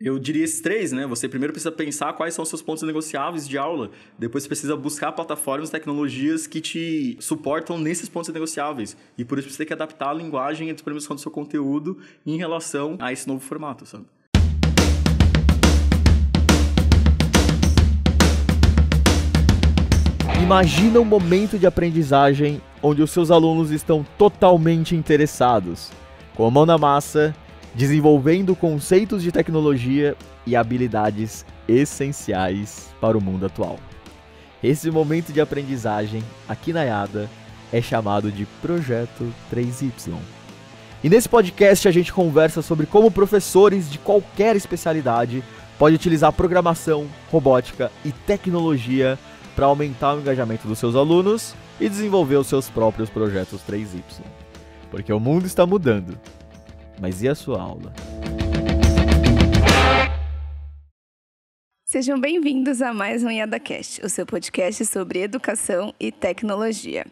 eu diria esses três, né? Você primeiro precisa pensar quais são os seus pontos negociáveis de aula, depois você precisa buscar plataformas, tecnologias que te suportam nesses pontos negociáveis. E por isso você tem que adaptar a linguagem e a disponibilização do seu conteúdo em relação a esse novo formato, sabe? Imagina um momento de aprendizagem onde os seus alunos estão totalmente interessados, com a mão na massa desenvolvendo conceitos de tecnologia e habilidades essenciais para o mundo atual. Esse momento de aprendizagem aqui na IADA é chamado de Projeto 3Y. E nesse podcast a gente conversa sobre como professores de qualquer especialidade podem utilizar programação, robótica e tecnologia para aumentar o engajamento dos seus alunos e desenvolver os seus próprios projetos 3Y. Porque o mundo está mudando mas e a sua aula? Sejam bem-vindos a mais um IadaCast, o seu podcast sobre educação e tecnologia.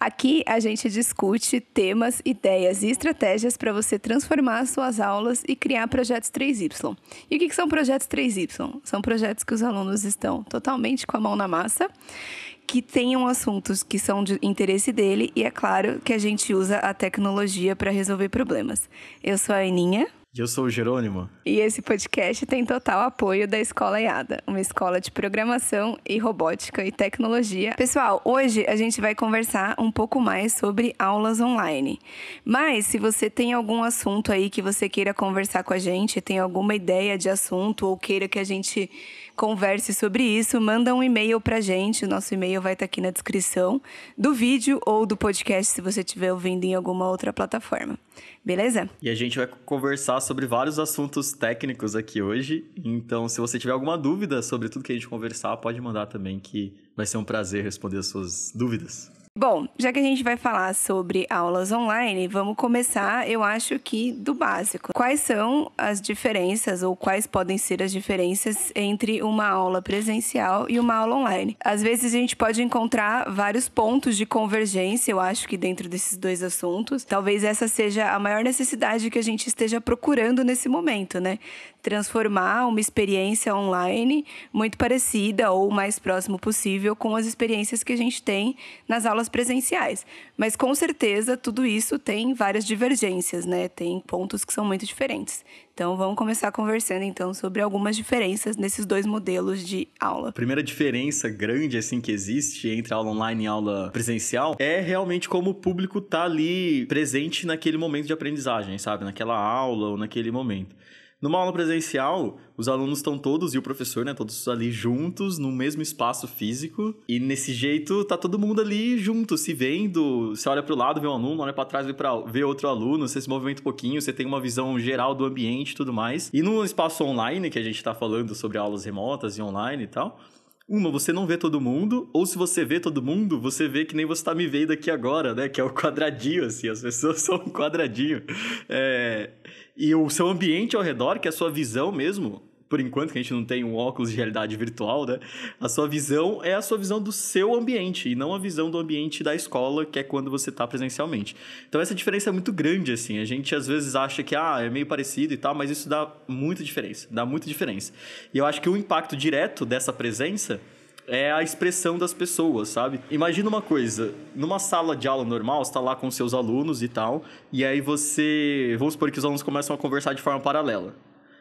Aqui a gente discute temas, ideias e estratégias para você transformar suas aulas e criar projetos 3Y. E o que são projetos 3Y? São projetos que os alunos estão totalmente com a mão na massa que tenham assuntos que são de interesse dele e é claro que a gente usa a tecnologia para resolver problemas. Eu sou a Aninha. E eu sou o Jerônimo. E esse podcast tem total apoio da Escola IADA, uma escola de programação e robótica e tecnologia. Pessoal, hoje a gente vai conversar um pouco mais sobre aulas online. Mas se você tem algum assunto aí que você queira conversar com a gente, tem alguma ideia de assunto ou queira que a gente converse sobre isso, manda um e-mail para a gente. O nosso e-mail vai estar tá aqui na descrição do vídeo ou do podcast se você estiver ouvindo em alguma outra plataforma. Beleza? E a gente vai conversar sobre vários assuntos técnicos aqui hoje. Então, se você tiver alguma dúvida sobre tudo que a gente conversar, pode mandar também que vai ser um prazer responder as suas dúvidas. Bom, já que a gente vai falar sobre aulas online, vamos começar, eu acho que do básico. Quais são as diferenças ou quais podem ser as diferenças entre uma aula presencial e uma aula online? Às vezes a gente pode encontrar vários pontos de convergência, eu acho que dentro desses dois assuntos, talvez essa seja a maior necessidade que a gente esteja procurando nesse momento, né? transformar uma experiência online muito parecida ou o mais próximo possível com as experiências que a gente tem nas aulas presenciais. Mas com certeza tudo isso tem várias divergências, né? Tem pontos que são muito diferentes. Então vamos começar conversando então sobre algumas diferenças nesses dois modelos de aula. A primeira diferença grande assim que existe entre aula online e aula presencial é realmente como o público tá ali presente naquele momento de aprendizagem, sabe? Naquela aula ou naquele momento. Numa aula presencial, os alunos estão todos e o professor, né, todos ali juntos no mesmo espaço físico. E nesse jeito tá todo mundo ali junto, se vendo, você olha para o lado, vê um aluno, olha para trás, vê para vê outro aluno, você se movimenta um pouquinho, você tem uma visão geral do ambiente e tudo mais. E no espaço online, que a gente está falando sobre aulas remotas e online e tal, uma, você não vê todo mundo, ou se você vê todo mundo, você vê que nem você tá me vendo aqui agora, né? Que é o quadradinho, assim, as pessoas são um quadradinho. É... E o seu ambiente ao redor, que é a sua visão mesmo, por enquanto que a gente não tem um óculos de realidade virtual, né? A sua visão é a sua visão do seu ambiente e não a visão do ambiente da escola, que é quando você está presencialmente. Então essa diferença é muito grande assim. A gente às vezes acha que ah, é meio parecido e tal, mas isso dá muita diferença, dá muita diferença. E eu acho que o impacto direto dessa presença é a expressão das pessoas, sabe? Imagina uma coisa, numa sala de aula normal, você tá lá com seus alunos e tal, e aí você, vamos supor que os alunos começam a conversar de forma paralela.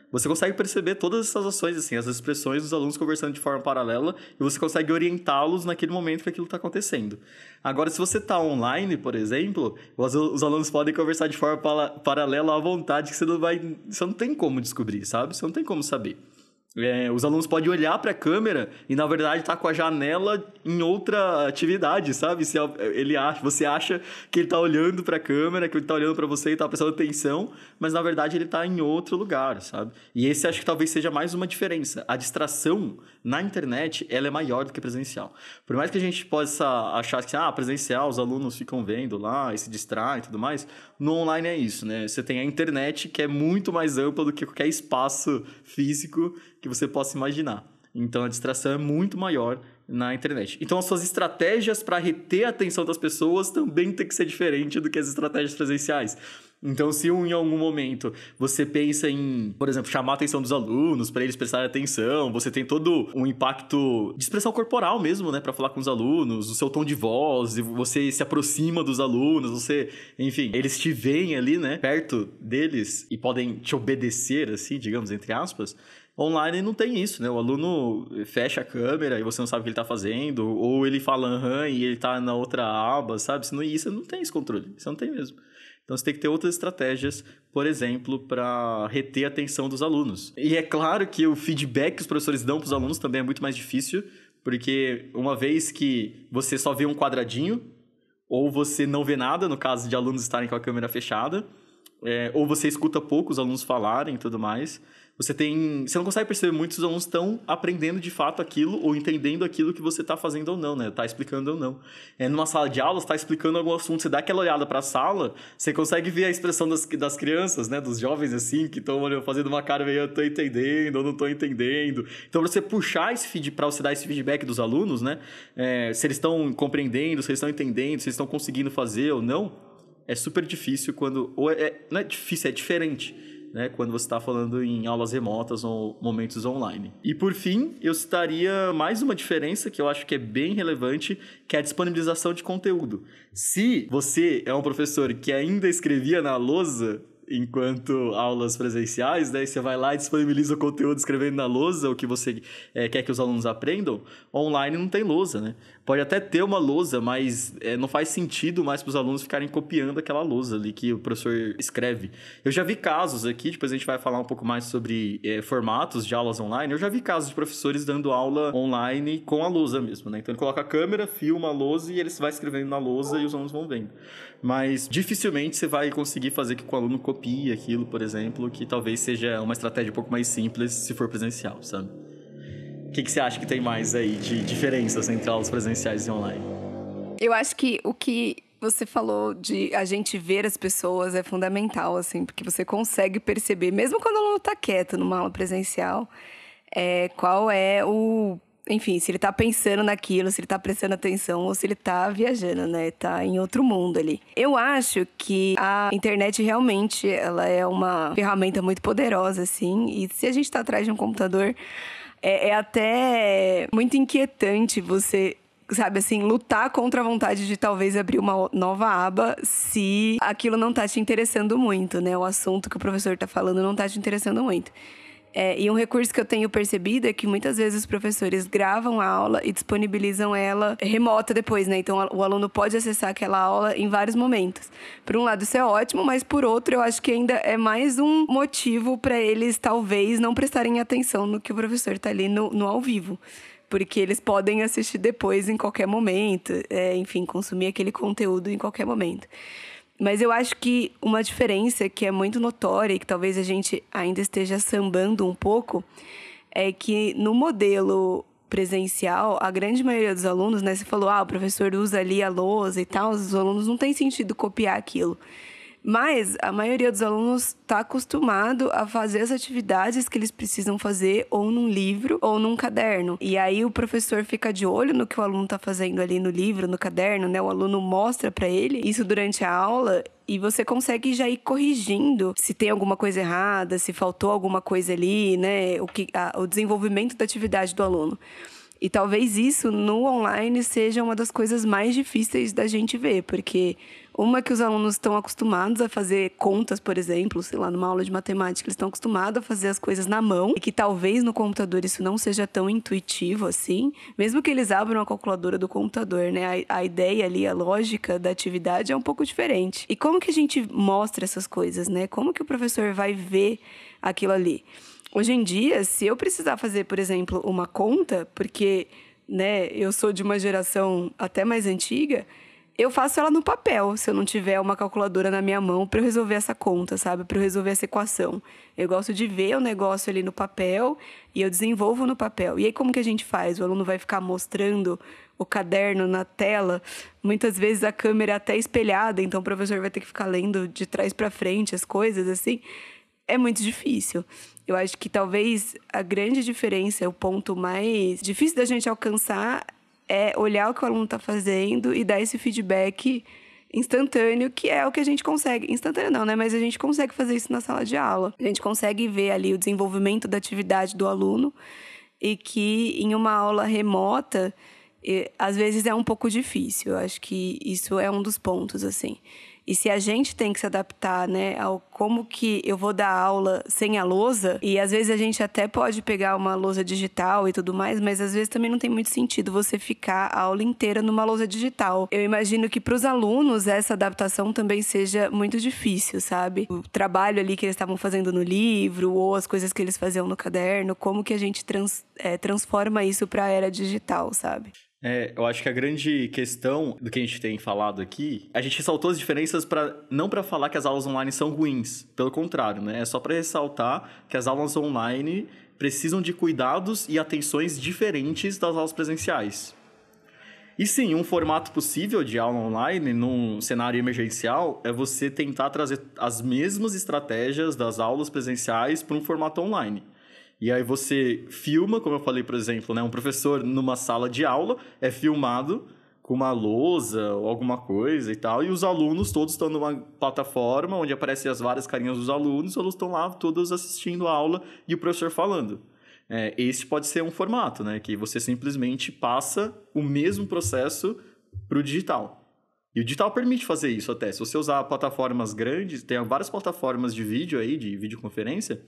Você consegue perceber todas essas ações, assim, as expressões dos alunos conversando de forma paralela, e você consegue orientá-los naquele momento que aquilo está acontecendo. Agora, se você está online, por exemplo, os, os, alunos podem conversar de forma para, paralela à vontade, que você não vai. Você não tem como descobrir, sabe? Você não tem como saber. É, os alunos podem olhar para a câmera e, na verdade, tá com a janela em outra atividade, sabe? Se ele acha, você acha que ele está olhando para a câmera, que ele está olhando para você e está prestando atenção, mas na verdade ele está em outro lugar, sabe? E esse acho que talvez seja mais uma diferença. A distração na internet, ela é maior do que presencial. Por mais que a gente possa achar que ah, presencial os alunos ficam vendo lá e se distraem e tudo mais, no online é isso, né? Você tem a internet que é muito mais ampla do que qualquer espaço físico que você possa imaginar. Então a distração é muito maior na internet. Então as suas estratégias para reter a atenção das pessoas também tem que ser diferente do que as estratégias presenciais. Então, se em algum momento você pensa em, por exemplo, chamar a atenção dos alunos para eles prestarem atenção, você tem todo um impacto de expressão corporal mesmo, né, para falar com os alunos, o seu tom de voz, você se aproxima dos alunos, você, enfim, eles te veem ali, né, perto deles e podem te obedecer, assim, digamos, entre aspas. Online não tem isso, né? O aluno fecha a câmera e você não sabe o que ele tá fazendo, ou ele fala aham e ele tá na outra aba, sabe? não, isso não tem esse controle, isso não tem mesmo. Então você tem que ter outras estratégias, por exemplo, para reter a atenção dos alunos. E é claro que o feedback que os professores dão para os alunos também é muito mais difícil, porque uma vez que você só vê um quadradinho, ou você não vê nada, no caso de alunos estarem com a câmera fechada, é, ou você escuta pouco os alunos falarem e tudo mais você tem. Você não consegue perceber muito se os alunos estão aprendendo de fato aquilo ou entendendo aquilo que você está fazendo ou não, né? Tá explicando ou não. É, numa sala de aula, está explicando algum assunto, você dá aquela olhada para a sala, você consegue ver a expressão das, das crianças, né? Dos jovens assim, que estão fazendo uma cara meio, eu tô entendendo, ou não tô entendendo. Então, pra você puxar esse feedback, para você dar esse feedback dos alunos, né? É, se eles estão compreendendo, se eles estão entendendo, se eles estão conseguindo fazer ou não, é super difícil quando. Ou é, não é difícil, é diferente né, quando você está falando em aulas remotas ou momentos online. E por fim, eu citaria mais uma diferença que eu acho que é bem relevante, que é a disponibilização de conteúdo. Se você é um professor que ainda escrevia na lousa, enquanto aulas presenciais, daí né? você vai lá e disponibiliza o conteúdo escrevendo na lousa, o que você é, quer que os alunos aprendam. Online não tem lousa, né? Pode até ter uma lousa, mas é, não faz sentido mais para os alunos ficarem copiando aquela lousa ali que o professor escreve. Eu já vi casos aqui, depois a gente vai falar um pouco mais sobre é, formatos de aulas online. Eu já vi casos de professores dando aula online com a lousa mesmo, né? Então ele coloca a câmera, filma a lousa e ele vai escrevendo na lousa e os alunos vão vendo mas dificilmente você vai conseguir fazer que o aluno copie aquilo, por exemplo, que talvez seja uma estratégia um pouco mais simples se for presencial, sabe? O que, que você acha que tem mais aí de diferenças assim, entre aulas presenciais e online? Eu acho que o que você falou de a gente ver as pessoas é fundamental, assim, porque você consegue perceber, mesmo quando o aluno está quieto numa aula presencial, é, qual é o enfim, se ele tá pensando naquilo, se ele tá prestando atenção ou se ele tá viajando, né? Tá em outro mundo ali. Eu acho que a internet realmente ela é uma ferramenta muito poderosa, assim. E se a gente tá atrás de um computador, é, é até muito inquietante você sabe assim, lutar contra a vontade de talvez abrir uma nova aba se aquilo não tá te interessando muito, né? O assunto que o professor tá falando não tá te interessando muito. É, e um recurso que eu tenho percebido é que muitas vezes os professores gravam a aula e disponibilizam ela remota depois, né? Então o aluno pode acessar aquela aula em vários momentos. Por um lado, isso é ótimo, mas por outro, eu acho que ainda é mais um motivo para eles talvez não prestarem atenção no que o professor está ali no, no ao vivo porque eles podem assistir depois em qualquer momento, é, enfim, consumir aquele conteúdo em qualquer momento. Mas eu acho que uma diferença que é muito notória e que talvez a gente ainda esteja sambando um pouco é que no modelo presencial, a grande maioria dos alunos, né, você falou, ah, o professor usa ali a lousa e tal, os alunos não tem sentido copiar aquilo. Mas a maioria dos alunos está acostumado a fazer as atividades que eles precisam fazer ou num livro ou num caderno. E aí o professor fica de olho no que o aluno está fazendo ali no livro, no caderno, né? O aluno mostra para ele isso durante a aula e você consegue já ir corrigindo se tem alguma coisa errada, se faltou alguma coisa ali, né? O, que, a, o desenvolvimento da atividade do aluno. E talvez isso no online seja uma das coisas mais difíceis da gente ver, porque uma é que os alunos estão acostumados a fazer contas, por exemplo, sei lá, numa aula de matemática, eles estão acostumados a fazer as coisas na mão e que talvez no computador isso não seja tão intuitivo assim, mesmo que eles abram a calculadora do computador, né? A, a ideia ali, a lógica da atividade é um pouco diferente. E como que a gente mostra essas coisas, né? Como que o professor vai ver aquilo ali? Hoje em dia, se eu precisar fazer, por exemplo, uma conta, porque né, eu sou de uma geração até mais antiga, eu faço ela no papel, se eu não tiver uma calculadora na minha mão para eu resolver essa conta, sabe? Para eu resolver essa equação. Eu gosto de ver o negócio ali no papel e eu desenvolvo no papel. E aí como que a gente faz? O aluno vai ficar mostrando o caderno na tela, muitas vezes a câmera é até espelhada, então o professor vai ter que ficar lendo de trás para frente as coisas assim. É muito difícil. Eu acho que talvez a grande diferença, o ponto mais difícil da gente alcançar é olhar o que o aluno está fazendo e dar esse feedback instantâneo, que é o que a gente consegue. Instantâneo não, né? Mas a gente consegue fazer isso na sala de aula. A gente consegue ver ali o desenvolvimento da atividade do aluno e que em uma aula remota, às vezes é um pouco difícil. Eu acho que isso é um dos pontos, assim. E se a gente tem que se adaptar, né, ao como que eu vou dar aula sem a lousa, e às vezes a gente até pode pegar uma lousa digital e tudo mais, mas às vezes também não tem muito sentido você ficar a aula inteira numa lousa digital. Eu imagino que para os alunos essa adaptação também seja muito difícil, sabe? O trabalho ali que eles estavam fazendo no livro ou as coisas que eles faziam no caderno, como que a gente trans, é, transforma isso para a era digital, sabe? É, eu acho que a grande questão do que a gente tem falado aqui, a gente ressaltou as diferenças para não para falar que as aulas online são ruins, pelo contrário, né? É só para ressaltar que as aulas online precisam de cuidados e atenções diferentes das aulas presenciais. E sim, um formato possível de aula online num cenário emergencial é você tentar trazer as mesmas estratégias das aulas presenciais para um formato online. E aí você filma, como eu falei, por exemplo, né, um professor numa sala de aula é filmado com uma lousa ou alguma coisa e tal, e os alunos todos estão numa plataforma onde aparecem as várias carinhas dos alunos, eles estão lá todos assistindo a aula e o professor falando. É, esse pode ser um formato, né, que você simplesmente passa o mesmo processo para o digital. E o digital permite fazer isso até. Se você usar plataformas grandes, tem várias plataformas de vídeo aí, de videoconferência,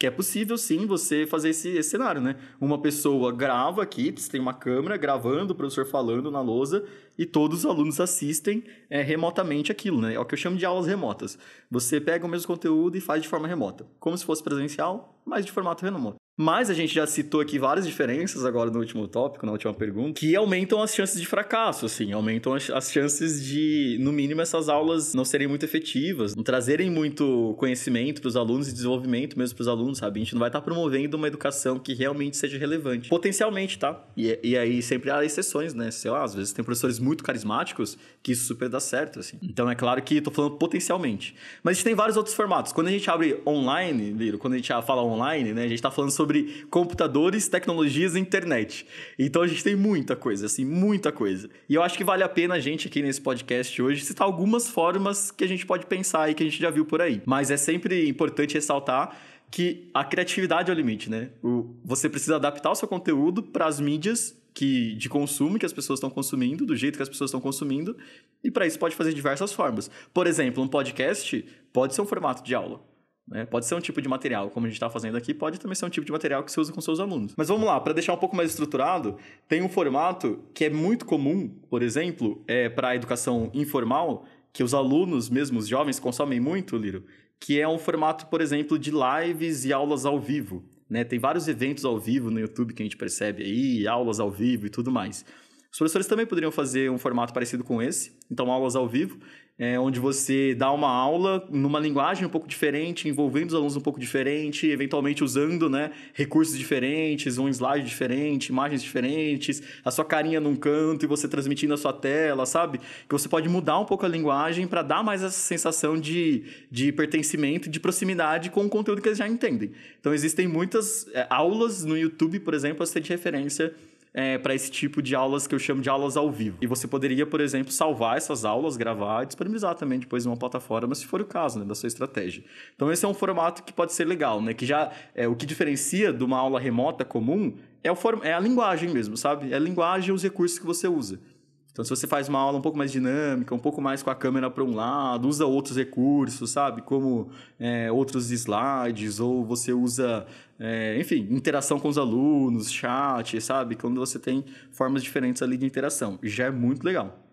que é possível, sim, você fazer esse, esse, cenário, né? Uma pessoa grava aqui, tem uma câmera gravando, o professor falando na lousa, e todos os alunos assistem é, remotamente aquilo, né? É o que eu chamo de aulas remotas. Você pega o mesmo conteúdo e faz de forma remota. Como se fosse presencial, mas de formato remoto. Mas a gente já citou aqui várias diferenças agora no último tópico, na última pergunta, que aumentam as chances de fracasso, assim, aumentam as chances de, no mínimo, essas aulas não serem muito efetivas, não trazerem muito conhecimento para os alunos e desenvolvimento mesmo para os alunos, sabe? A gente não vai estar tá promovendo uma educação que realmente seja relevante. Potencialmente, tá? E, e aí sempre há exceções, né? Sei lá, às vezes tem professores muito carismáticos que isso super dá certo, assim. Então é claro que estou falando potencialmente. Mas a gente tem vários outros formatos. Quando a gente abre online, Liro, quando a gente fala online, né? A gente está falando sobre sobre computadores, tecnologias e internet. Então a gente tem muita coisa, assim, muita coisa. E eu acho que vale a pena a gente aqui nesse podcast hoje citar algumas formas que a gente pode pensar e que a gente já viu por aí. Mas é sempre importante ressaltar que a criatividade é o limite, né? O, você precisa adaptar o seu conteúdo para as mídias que, de consumo que as pessoas estão consumindo, do jeito que as pessoas estão consumindo, e para isso pode fazer diversas formas. Por exemplo, um podcast pode ser um formato de aula. Né? Pode ser um tipo de material, como a gente está fazendo aqui, pode também ser um tipo de material que você usa com seus alunos. Mas vamos lá, para deixar um pouco mais estruturado, tem um formato que é muito comum, por exemplo, é, para a educação informal, que os alunos, mesmo os jovens, consomem muito, Liro, que é um formato, por exemplo, de lives e aulas ao vivo. Né? Tem vários eventos ao vivo no YouTube que a gente percebe aí, aulas ao vivo e tudo mais. Os professores também poderiam fazer um formato parecido com esse, então aulas ao vivo, é, onde você dá uma aula numa linguagem um pouco diferente, envolvendo os alunos um pouco diferente, eventualmente usando né, recursos diferentes, um slide diferente, imagens diferentes, a sua carinha num canto e você transmitindo a sua tela, sabe? Que você pode mudar um pouco a linguagem para dar mais essa sensação de, de pertencimento, de proximidade com o conteúdo que eles já entendem. Então, existem muitas é, aulas no YouTube, por exemplo, a ser de referência é, para esse tipo de aulas que eu chamo de aulas ao vivo. E você poderia, por exemplo, salvar essas aulas, gravar e disponibilizar também depois em uma plataforma, se for o caso, né, da sua estratégia. Então esse é um formato que pode ser legal, né? Que já é o que diferencia de uma aula remota comum é, o form... é a linguagem mesmo, sabe? É a linguagem e os recursos que você usa. Então, se você faz uma aula um pouco mais dinâmica, um pouco mais com a câmera para um lado, usa outros recursos, sabe? Como é, outros slides, ou você usa, é, enfim, interação com os alunos, chat, sabe? Quando você tem formas diferentes ali de interação. Já é muito legal.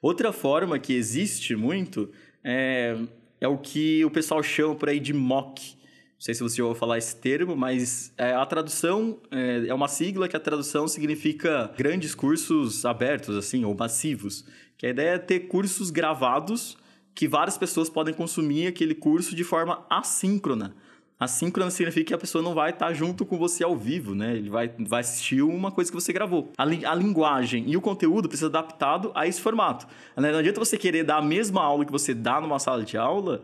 Outra forma que existe muito é, é o que o pessoal chama por aí de mock não sei se você já ouviu falar esse termo, mas é, a tradução é, é, uma sigla que a tradução significa grandes cursos abertos, assim, ou massivos. Que a ideia é ter cursos gravados que várias pessoas podem consumir aquele curso de forma assíncrona. Assíncrona significa que a pessoa não vai estar junto com você ao vivo, né? Ele vai, vai assistir uma coisa que você gravou. A, li, a linguagem e o conteúdo precisa adaptado a esse formato. Não adianta você querer dar a mesma aula que você dá numa sala de aula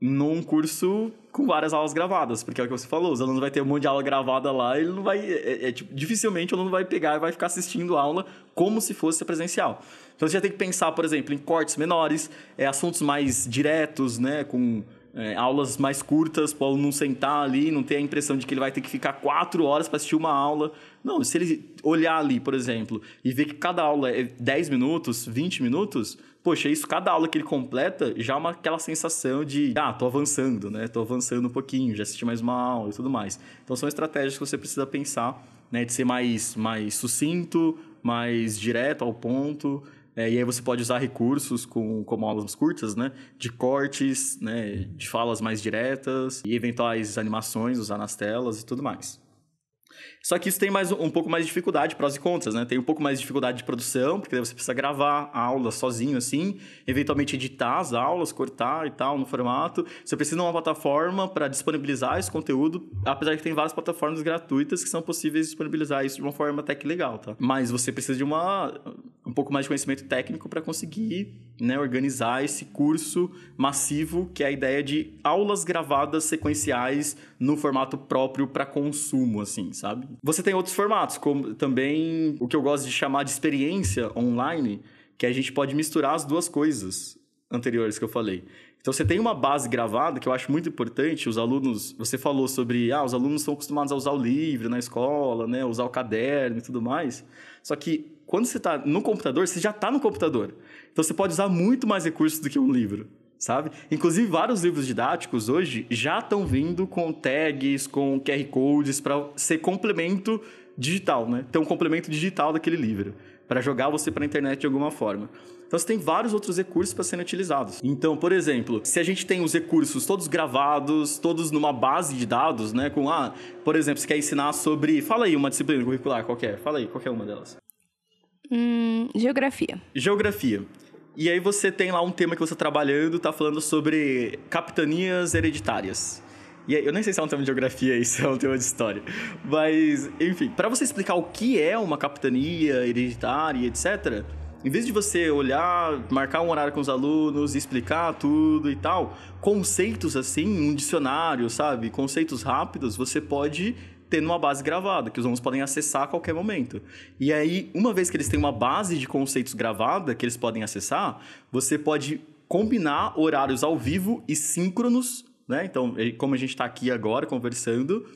num curso com várias aulas gravadas, porque é o que você falou, os alunos vai ter um monte de aula gravada lá, ele não vai é, é, é, tipo, dificilmente o aluno vai pegar e vai ficar assistindo a aula como se fosse presencial. Então você já tem que pensar, por exemplo, em cortes menores, é, assuntos mais diretos, né, com é, aulas mais curtas, para o aluno não sentar ali, não ter a impressão de que ele vai ter que ficar quatro horas para assistir uma aula. Não, se ele olhar ali, por exemplo, e ver que cada aula é 10 minutos, 20 minutos, poxa, isso, cada aula que ele completa já é uma, aquela sensação de, ah, tô avançando, né? Tô avançando um pouquinho, já assisti mais uma aula e tudo mais. Então são estratégias que você precisa pensar, né? De ser mais, mais sucinto, mais direto ao ponto. É, e aí você pode usar recursos com, como aulas curtas, né? De cortes, né? De falas mais diretas e eventuais animações usar nas telas e tudo mais. Só que isso tem mais, um pouco mais de dificuldade, prós e contras, né? Tem um pouco mais de dificuldade de produção, porque você precisa gravar a aula sozinho, assim, eventualmente editar as aulas, cortar e tal, no formato. Você precisa de uma plataforma para disponibilizar esse conteúdo, apesar que tem várias plataformas gratuitas que são possíveis disponibilizar isso de uma forma até que legal, tá? Mas você precisa de uma, um pouco mais de conhecimento técnico para conseguir né, organizar esse curso massivo, que é a ideia de aulas gravadas sequenciais no formato próprio para consumo, assim, sabe? Você tem outros formatos, como também o que eu gosto de chamar de experiência online, que a gente pode misturar as duas coisas anteriores que eu falei. Então você tem uma base gravada que eu acho muito importante. Os alunos, você falou sobre, ah, os alunos estão acostumados a usar o livro na escola, né, usar o caderno e tudo mais. Só que quando você está no computador, você já está no computador. Então você pode usar muito mais recursos do que um livro, sabe? Inclusive, vários livros didáticos hoje já estão vindo com tags, com QR codes para ser complemento digital, né? Ter um complemento digital daquele livro para jogar você para a internet de alguma forma. Então você tem vários outros recursos para serem utilizados. Então, por exemplo, se a gente tem os recursos todos gravados, todos numa base de dados, né? Com ah, por exemplo, você quer ensinar sobre. Fala aí uma disciplina curricular qualquer. Fala aí, qualquer uma delas. Hum, geografia. Geografia. E aí você tem lá um tema que você tá trabalhando, tá falando sobre capitanias hereditárias. E aí, eu nem sei se é um tema de geografia isso, é um tema de história. Mas, enfim, para você explicar o que é uma capitania hereditária, etc., em vez de você olhar, marcar um horário com os alunos, explicar tudo e tal, conceitos assim, um dicionário, sabe? Conceitos rápidos, você pode tendo uma base gravada, que os alunos podem acessar a qualquer momento. E aí, uma vez que eles têm uma base de conceitos gravada, que eles podem acessar, você pode combinar horários ao vivo e síncronos, né? Então, como a gente está aqui agora conversando,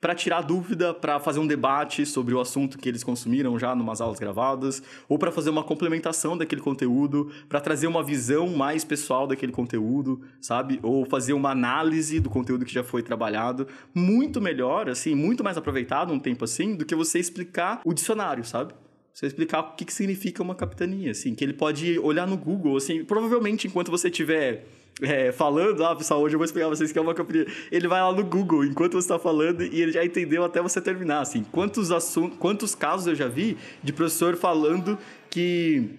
para tirar dúvida, para fazer um debate sobre o assunto que eles consumiram já umas aulas gravadas, ou para fazer uma complementação daquele conteúdo, para trazer uma visão mais pessoal daquele conteúdo, sabe? Ou fazer uma análise do conteúdo que já foi trabalhado, muito melhor assim, muito mais aproveitado um tempo assim do que você explicar o dicionário, sabe? você explicar o que, que significa uma capitania, assim, que ele pode olhar no Google, assim, provavelmente enquanto você estiver é, falando, ah, pessoal, hoje eu vou explicar pra vocês que é uma capitania. Ele vai lá no Google enquanto você está falando e ele já entendeu até você terminar, assim. Quantos assuntos, quantos casos eu já vi de professor falando que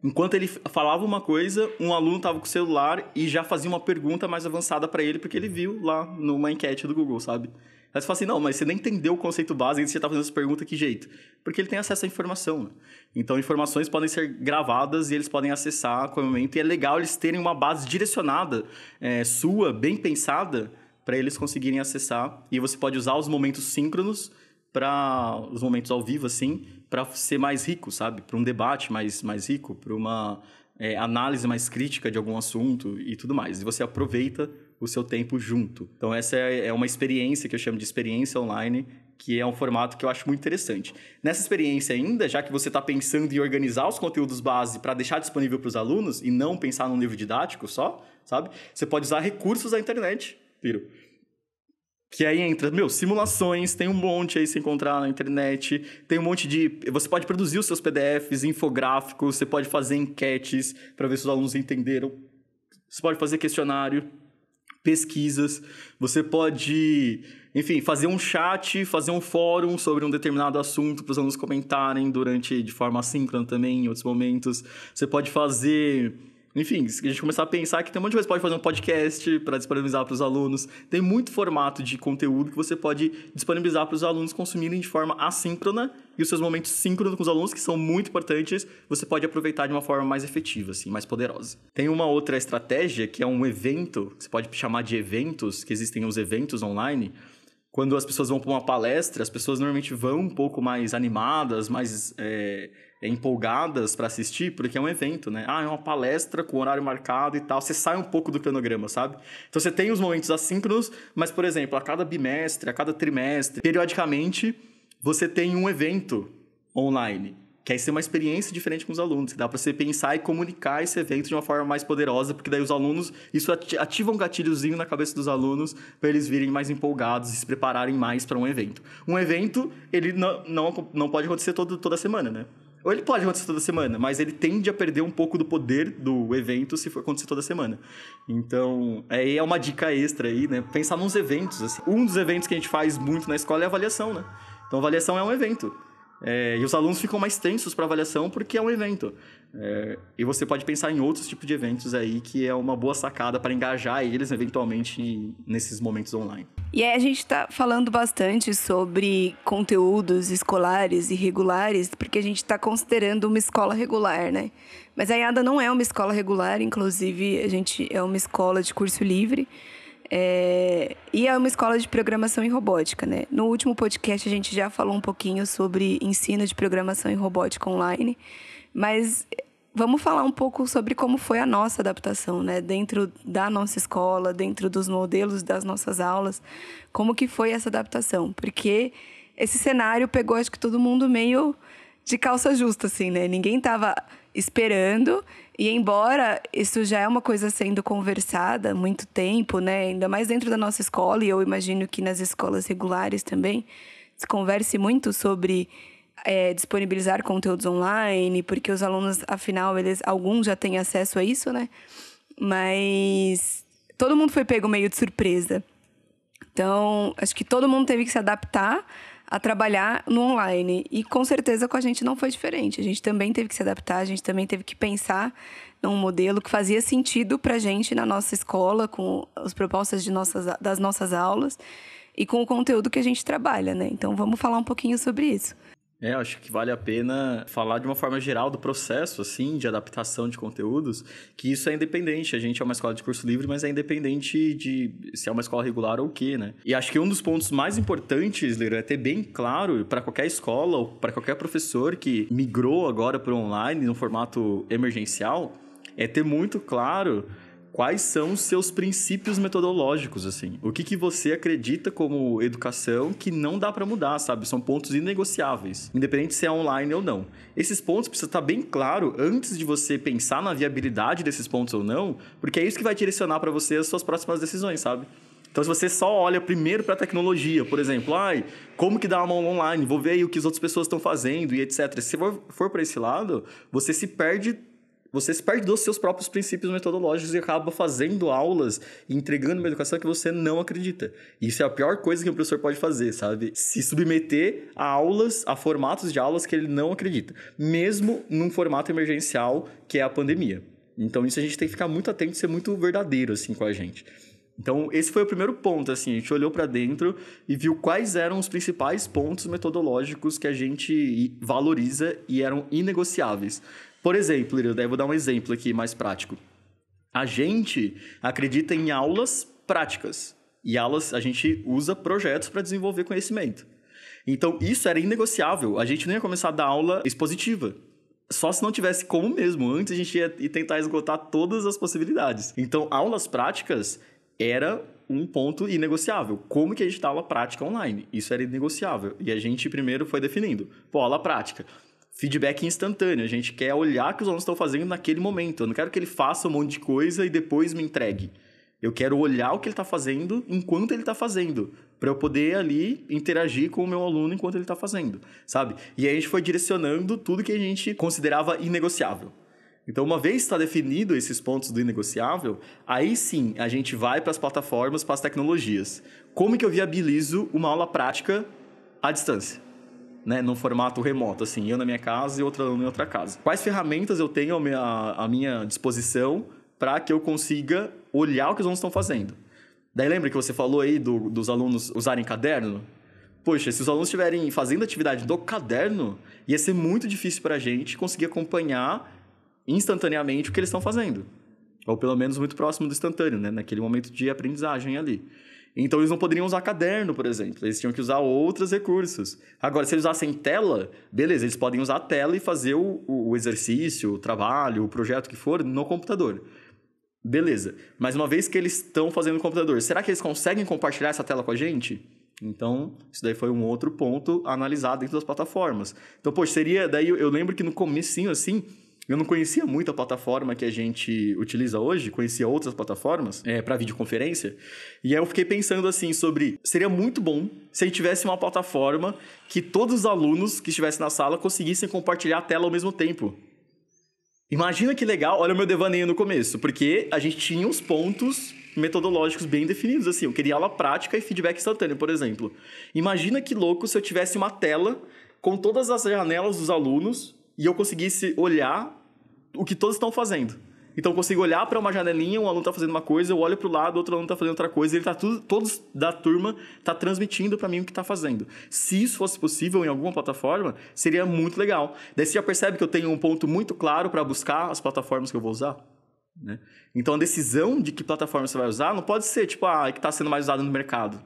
Enquanto ele falava uma coisa, um aluno estava com o celular e já fazia uma pergunta mais avançada para ele, porque ele viu lá numa enquete do Google, sabe? Aí você fala assim, não, mas você nem entendeu o conceito básico você já está fazendo essa pergunta, que jeito? Porque ele tem acesso à informação. Né? Então, informações podem ser gravadas e eles podem acessar Com o momento. E é legal eles terem uma base direcionada, é, sua, bem pensada, para eles conseguirem acessar. E você pode usar os momentos síncronos para os momentos ao vivo, assim, para ser mais rico, sabe? Para um debate mais, mais rico, para uma é, análise mais crítica de algum assunto e tudo mais. E você aproveita o seu tempo junto. Então, essa é, é uma experiência que eu chamo de experiência online, que é um formato que eu acho muito interessante. Nessa experiência ainda, já que você está pensando em organizar os conteúdos base para deixar disponível para os alunos e não pensar num livro didático só, sabe? Você pode usar recursos da internet, Piro. Que aí entra, meu, simulações, tem um monte aí se encontrar na internet, tem um monte de. Você pode produzir os seus PDFs, infográficos, você pode fazer enquetes para ver se os alunos entenderam. Você pode fazer questionário, pesquisas, você pode, enfim, fazer um chat, fazer um fórum sobre um determinado assunto para os alunos comentarem durante de forma assíncrona também em outros momentos. Você pode fazer enfim, se a gente começar a pensar que tem um monte de coisa que pode fazer um podcast para disponibilizar para os alunos, tem muito formato de conteúdo que você pode disponibilizar para os alunos consumirem de forma assíncrona e os seus momentos síncronos com os alunos, que são muito importantes, você pode aproveitar de uma forma mais efetiva, assim, mais poderosa. Tem uma outra estratégia que é um evento, que você pode chamar de eventos, que existem os eventos online, quando as pessoas vão para uma palestra, as pessoas normalmente vão um pouco mais animadas, mais é, é, empolgadas para assistir, porque é um evento, né? Ah, é uma palestra com horário marcado e tal. Você sai um pouco do cronograma, sabe? Então você tem os momentos assíncronos, mas, por exemplo, a cada bimestre, a cada trimestre, periodicamente, você tem um evento online. Que ser uma experiência diferente com os alunos. Dá para você pensar e comunicar esse evento de uma forma mais poderosa, porque daí os alunos, isso ativa um gatilhozinho na cabeça dos alunos para eles virem mais empolgados e se prepararem mais para um evento. Um evento, ele não, não, não pode acontecer todo, toda semana, né? Ou ele pode acontecer toda semana, mas ele tende a perder um pouco do poder do evento se for acontecer toda semana. Então, aí é, é uma dica extra aí, né? Pensar nos eventos. Assim. Um dos eventos que a gente faz muito na escola é a avaliação, né? Então, avaliação é um evento. É, e os alunos ficam mais tensos para avaliação porque é um evento. É, e você pode pensar em outros tipos de eventos aí que é uma boa sacada para engajar eles eventualmente nesses momentos online. E aí a gente está falando bastante sobre conteúdos escolares e regulares porque a gente está considerando uma escola regular, né? Mas a IADA não é uma escola regular, inclusive a gente é uma escola de curso livre. É, e é uma escola de programação e robótica, né? No último podcast a gente já falou um pouquinho sobre ensino de programação e robótica online, mas vamos falar um pouco sobre como foi a nossa adaptação, né? Dentro da nossa escola, dentro dos modelos das nossas aulas, como que foi essa adaptação? Porque esse cenário pegou acho que todo mundo meio de calça justa, assim, né? Ninguém tava esperando. E embora isso já é uma coisa sendo conversada há muito tempo, né? Ainda mais dentro da nossa escola, e eu imagino que nas escolas regulares também se converse muito sobre é, disponibilizar conteúdos online, porque os alunos, afinal, eles alguns já têm acesso a isso, né? Mas todo mundo foi pego meio de surpresa. Então, acho que todo mundo teve que se adaptar a trabalhar no online. E com certeza com a gente não foi diferente. A gente também teve que se adaptar, a gente também teve que pensar num modelo que fazia sentido para a gente na nossa escola, com as propostas de nossas, das nossas aulas e com o conteúdo que a gente trabalha, né? Então vamos falar um pouquinho sobre isso. É, acho que vale a pena falar de uma forma geral do processo, assim, de adaptação de conteúdos, que isso é independente. A gente é uma escola de curso livre, mas é independente de se é uma escola regular ou o quê, né? E acho que um dos pontos mais importantes, Lira, é ter bem claro para qualquer escola ou para qualquer professor que migrou agora para online no formato emergencial, é ter muito claro quais são os seus princípios metodológicos, assim? O que, que você acredita como educação que não dá para mudar, sabe? São pontos inegociáveis, independente se é online ou não. Esses pontos precisa estar tá bem claro antes de você pensar na viabilidade desses pontos ou não, porque é isso que vai direcionar para você as suas próximas decisões, sabe? Então, se você só olha primeiro para a tecnologia, por exemplo, ai, como que dá uma mão online? Vou ver aí o que as outras pessoas estão fazendo e etc. Se for, for para esse lado, você se perde você se perde dos seus próprios princípios metodológicos e acaba fazendo aulas e entregando uma educação que você não acredita. Isso é a pior coisa que um professor pode fazer, sabe? Se submeter a aulas, a formatos de aulas que ele não acredita, mesmo num formato emergencial que é a pandemia. Então, isso a gente tem que ficar muito atento e ser muito verdadeiro assim com a gente. Então, esse foi o primeiro ponto, assim, a gente olhou para dentro e viu quais eram os principais pontos metodológicos que a gente valoriza e eram inegociáveis. Por exemplo, eu vou dar um exemplo aqui mais prático. A gente acredita em aulas práticas. E aulas, a gente usa projetos para desenvolver conhecimento. Então, isso era inegociável. A gente não ia começar a dar aula expositiva. Só se não tivesse como mesmo. Antes a gente ia tentar esgotar todas as possibilidades. Então, aulas práticas era um ponto inegociável. Como que a gente dá aula prática online? Isso era inegociável. E a gente primeiro foi definindo. Pô, aula prática feedback instantâneo. A gente quer olhar o que os alunos estão fazendo naquele momento. Eu não quero que ele faça um monte de coisa e depois me entregue. Eu quero olhar o que ele está fazendo enquanto ele está fazendo, para eu poder ali interagir com o meu aluno enquanto ele está fazendo, sabe? E aí a gente foi direcionando tudo que a gente considerava inegociável. Então, uma vez está definido esses pontos do inegociável, aí sim a gente vai para as plataformas, para as tecnologias. Como que eu viabilizo uma aula prática à distância? né, num formato remoto, assim, eu na minha casa e outra aluno em outra casa. Quais ferramentas eu tenho à minha disposição para que eu consiga olhar o que os alunos estão fazendo? Daí lembra que você falou aí do, dos alunos usarem caderno? Poxa, se os alunos estiverem fazendo atividade do caderno, ia ser muito difícil para a gente conseguir acompanhar instantaneamente o que eles estão fazendo. Ou pelo menos muito próximo do instantâneo, né? naquele momento de aprendizagem ali. Então eles não poderiam usar caderno, por exemplo. Eles tinham que usar outros recursos. Agora, se eles usassem tela, beleza, eles podem usar a tela e fazer o, o exercício, o trabalho, o projeto que for no computador. Beleza. Mas uma vez que eles estão fazendo no computador, será que eles conseguem compartilhar essa tela com a gente? Então, isso daí foi um outro ponto analisado dentro das plataformas. Então, poxa, seria. Daí eu lembro que no comecinho, assim, eu não conhecia muito a plataforma que a gente utiliza hoje, conhecia outras plataformas é, para videoconferência. E aí eu fiquei pensando assim sobre. Seria muito bom se a gente tivesse uma plataforma que todos os alunos que estivessem na sala conseguissem compartilhar a tela ao mesmo tempo. Imagina que legal, olha o meu devaneio no começo, porque a gente tinha uns pontos metodológicos bem definidos, assim, eu queria aula prática e feedback instantâneo, por exemplo. Imagina que louco se eu tivesse uma tela com todas as janelas dos alunos e eu conseguisse olhar o que todos estão fazendo. Então eu consigo olhar para uma janelinha, um aluno está fazendo uma coisa, eu olho para o lado, outro aluno está fazendo outra coisa, ele tá tudo, todos da turma tá transmitindo para mim o que está fazendo. Se isso fosse possível em alguma plataforma, seria muito legal. Daí você já percebe que eu tenho um ponto muito claro para buscar as plataformas que eu vou usar. Né? Então a decisão de que plataforma você vai usar não pode ser tipo ah, que está sendo mais usada no mercado.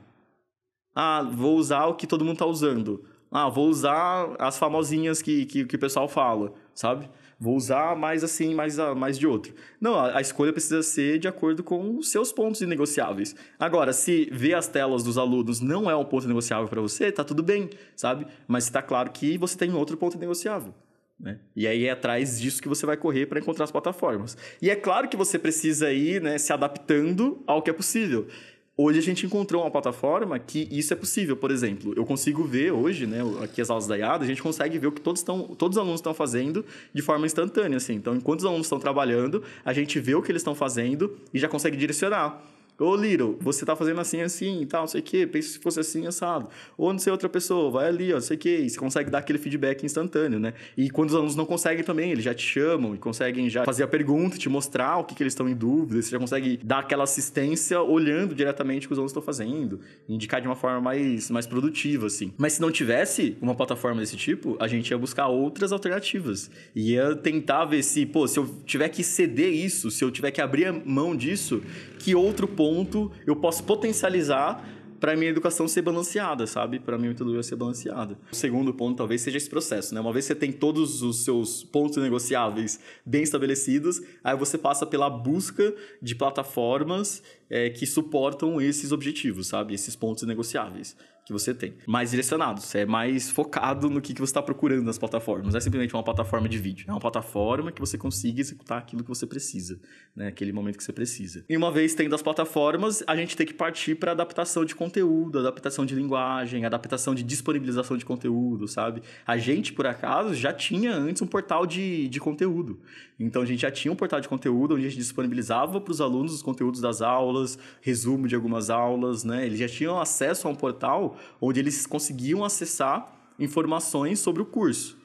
Ah, vou usar o que todo mundo está usando. Ah, vou usar as famosinhas que, que, que o pessoal fala, sabe? vou usar mais assim, mais, mais de outro. Não, a, a, escolha precisa ser de acordo com os seus pontos negociáveis. Agora, se ver as telas dos alunos não é um ponto negociável para você, tá tudo bem, sabe? Mas está claro que você tem outro ponto negociável. Né? E aí é atrás disso que você vai correr para encontrar as plataformas. E é claro que você precisa ir né, se adaptando ao que é possível. Hoje a gente encontrou uma plataforma que isso é possível, por exemplo. Eu consigo ver hoje, né, aqui as aulas da IAD, a gente consegue ver o que todos, estão, todos os alunos estão fazendo de forma instantânea, assim. Então, enquanto os alunos estão trabalhando, a gente vê o que eles estão fazendo e já consegue direcionar. Ô, Little, você tá fazendo assim, assim e tal, não sei o quê. Pensa se fosse assim, assado. Ou não sei, outra pessoa, vai ali, ó, não sei o quê. E você consegue dar aquele feedback instantâneo, né? E quando os alunos não conseguem também, eles já te chamam e conseguem já fazer a pergunta, te mostrar o que, que eles estão em dúvida. Você já consegue dar aquela assistência olhando diretamente o que os alunos estão fazendo. Indicar de uma forma mais, mais produtiva, assim. Mas se não tivesse uma plataforma desse tipo, a gente ia buscar outras alternativas. Ia tentar ver se, pô, se eu tiver que ceder isso, se eu tiver que abrir a mão disso, que outro ponto ponto eu posso potencializar para minha educação ser balanceada, sabe? Para minha metodologia ser balanceada. O segundo ponto talvez seja esse processo, né? Uma vez que você tem todos os seus pontos negociáveis bem estabelecidos, aí você passa pela busca de plataformas é, que suportam esses objetivos, sabe? Esses pontos negociáveis que você tem. Mais direcionado, você é mais focado no que, que você está procurando nas plataformas. Não é simplesmente uma plataforma de vídeo. É uma plataforma que você consiga executar aquilo que você precisa, né? Aquele momento que você precisa. E uma vez tendo as plataformas, a gente tem que partir para adaptação de conteúdo, adaptação de linguagem, adaptação de disponibilização de conteúdo, sabe? A gente, por acaso, já tinha antes um portal de, de conteúdo. Então a gente já tinha um portal de conteúdo onde a gente disponibilizava para os alunos os conteúdos das aulas, resumo de algumas aulas, né? Eles já tinham acesso a um portal onde eles conseguiam acessar informações sobre o curso,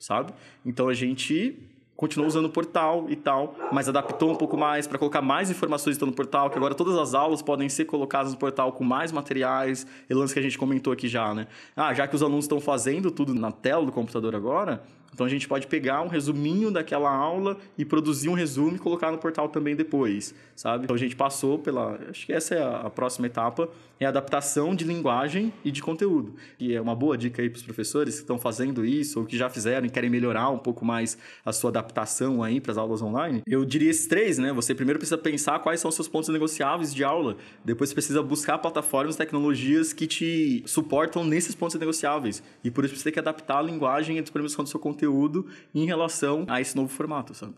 sabe? Então a gente continuou usando o portal e tal, mas adaptou um pouco mais para colocar mais informações então no portal, que agora todas as aulas podem ser colocadas no portal com mais materiais, e lance que a gente comentou aqui já, né? Ah, já que os alunos estão fazendo tudo na tela do computador agora, então a gente pode pegar um resuminho daquela aula e produzir um resumo e colocar no portal também depois, sabe? Então a gente passou pela. Acho que essa é a próxima etapa, é adaptação de linguagem e de conteúdo. E é uma boa dica aí para os professores que estão fazendo isso ou que já fizeram e querem melhorar um pouco mais a sua adaptação aí para as aulas online. Eu diria esses três, né? Você primeiro precisa pensar quais são seus pontos negociáveis de aula, depois precisa buscar plataformas, tecnologias que te suportam nesses pontos negociáveis. E por isso você tem que adaptar a linguagem e a disponibilização do seu conteúdo em relação a esse novo formato, sabe?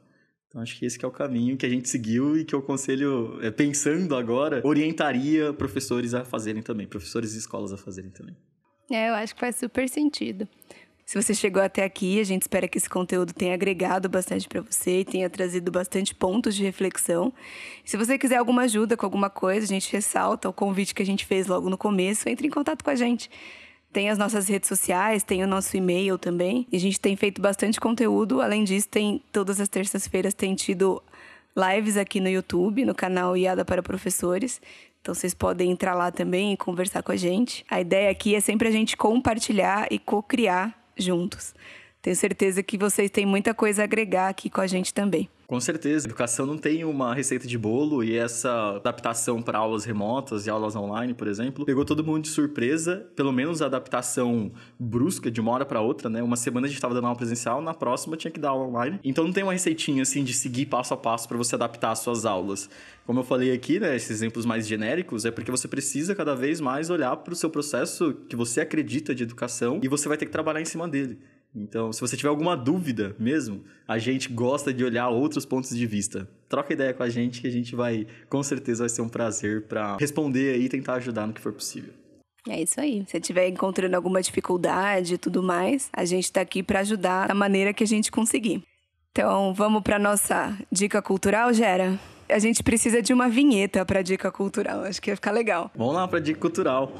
Então acho que esse é o caminho que a gente seguiu e que eu conselho, é, pensando agora, orientaria professores a fazerem também, professores e escolas a fazerem também. É, eu acho que faz super sentido. Se você chegou até aqui, a gente espera que esse conteúdo tenha agregado bastante para você e tenha trazido bastante pontos de reflexão. Se você quiser alguma ajuda com alguma coisa, a gente ressalta o convite que a gente fez logo no começo, entre em contato com a gente. Tem as nossas redes sociais, tem o nosso e-mail também. E a gente tem feito bastante conteúdo. Além disso, tem todas as terças-feiras tem tido lives aqui no YouTube, no canal Iada para Professores. Então vocês podem entrar lá também e conversar com a gente. A ideia aqui é sempre a gente compartilhar e co-criar juntos. Tenho certeza que vocês têm muita coisa a agregar aqui com a gente também. Com certeza, educação não tem uma receita de bolo e essa adaptação para aulas remotas e aulas online, por exemplo, pegou todo mundo de surpresa, pelo menos a adaptação brusca de uma hora para outra, né? Uma semana a gente estava dando aula presencial, na próxima tinha que dar aula online. Então não tem uma receitinha assim de seguir passo a passo para você adaptar as suas aulas. Como eu falei aqui, né, esses exemplos mais genéricos, é porque você precisa cada vez mais olhar para o seu processo que você acredita de educação e você vai ter que trabalhar em cima dele. Então, se você tiver alguma dúvida mesmo, a gente gosta de olhar outros pontos de vista. Troca ideia com a gente que a gente vai, com certeza, vai ser um prazer para responder e tentar ajudar no que for possível. É isso aí. Se estiver encontrando alguma dificuldade e tudo mais, a gente está aqui para ajudar da maneira que a gente conseguir. Então, vamos para nossa dica cultural, Gera? A gente precisa de uma vinheta para dica cultural. Acho que ia ficar legal. Vamos lá para dica cultural.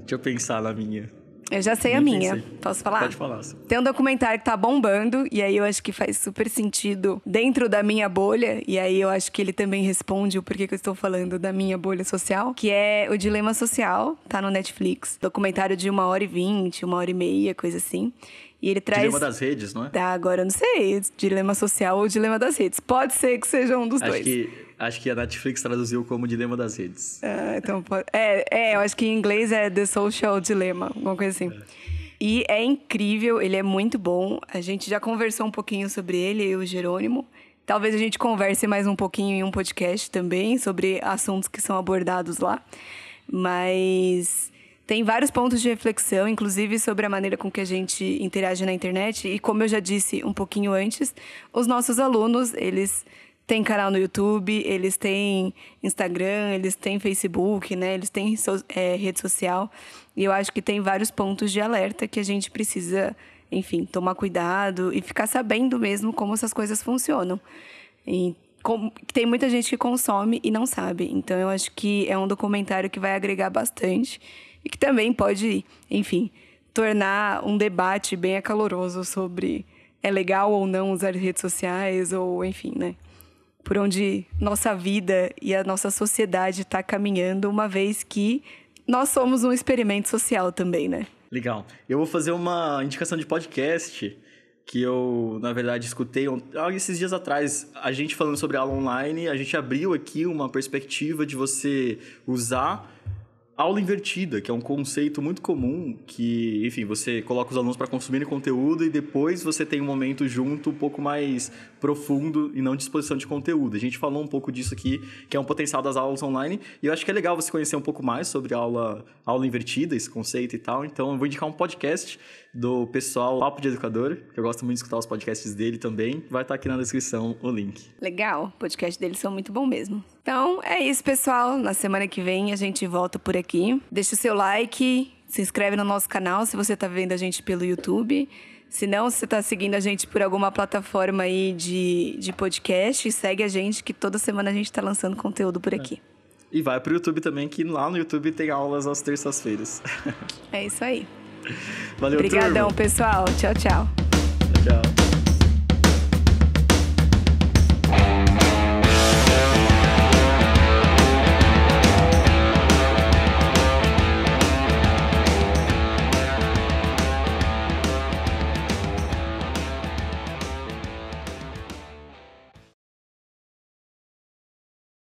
Deixa eu pensar na minha. Eu já sei Nem a minha. Pensei. Posso falar? Pode falar. Sim. Tem um documentário que tá bombando, e aí eu acho que faz super sentido dentro da minha bolha, e aí eu acho que ele também responde o porquê que eu estou falando da minha bolha social, que é O Dilema Social, tá no Netflix. Documentário de uma hora e vinte, uma hora e meia, coisa assim. E ele traz. Dilema das redes, não é? Tá, agora eu não sei. Dilema social ou dilema das redes. Pode ser que seja um dos acho dois. Que, acho que a Netflix traduziu como dilema das redes. Ah, então pode... é, é, eu acho que em inglês é The Social Dilemma, alguma coisa assim. É. E é incrível, ele é muito bom. A gente já conversou um pouquinho sobre ele, eu e o Jerônimo. Talvez a gente converse mais um pouquinho em um podcast também sobre assuntos que são abordados lá. Mas tem vários pontos de reflexão, inclusive sobre a maneira com que a gente interage na internet. E como eu já disse um pouquinho antes, os nossos alunos, eles têm canal no YouTube, eles têm Instagram, eles têm Facebook, né? Eles têm so é, rede social. E eu acho que tem vários pontos de alerta que a gente precisa, enfim, tomar cuidado e ficar sabendo mesmo como essas coisas funcionam. E com, tem muita gente que consome e não sabe. Então eu acho que é um documentário que vai agregar bastante e que também pode, enfim, tornar um debate bem acaloroso sobre é legal ou não usar redes sociais ou enfim, né? Por onde nossa vida e a nossa sociedade está caminhando, uma vez que nós somos um experimento social também, né? Legal. Eu vou fazer uma indicação de podcast que eu, na verdade, escutei ah, esses dias atrás, a gente falando sobre aula online, a gente abriu aqui uma perspectiva de você usar aula invertida, que é um conceito muito comum que, enfim, você coloca os alunos para consumirem conteúdo e depois você tem um momento junto um pouco mais profundo e não disposição de conteúdo. A gente falou um pouco disso aqui, que é um potencial das aulas online, e eu acho que é legal você conhecer um pouco mais sobre aula, aula invertida, esse conceito e tal. Então, eu vou indicar um podcast do pessoal Papo de Educador, que eu gosto muito de escutar os podcasts dele também. Vai estar tá aqui na descrição o link. Legal, podcast deles são muito bom mesmo. Então, é isso, pessoal. Na semana que vem a gente volta por aqui. Deixa o seu like, se inscreve no nosso canal se você está vendo a gente pelo YouTube. Se não, você está seguindo a gente por alguma plataforma aí de, de podcast, segue a gente, que toda semana a gente está lançando conteúdo por é. aqui. É. E vai para o YouTube também, que lá no YouTube tem aulas às terças-feiras. É isso aí. Valeu, Obrigadão, turma. pessoal. Tchau, tchau. Tchau.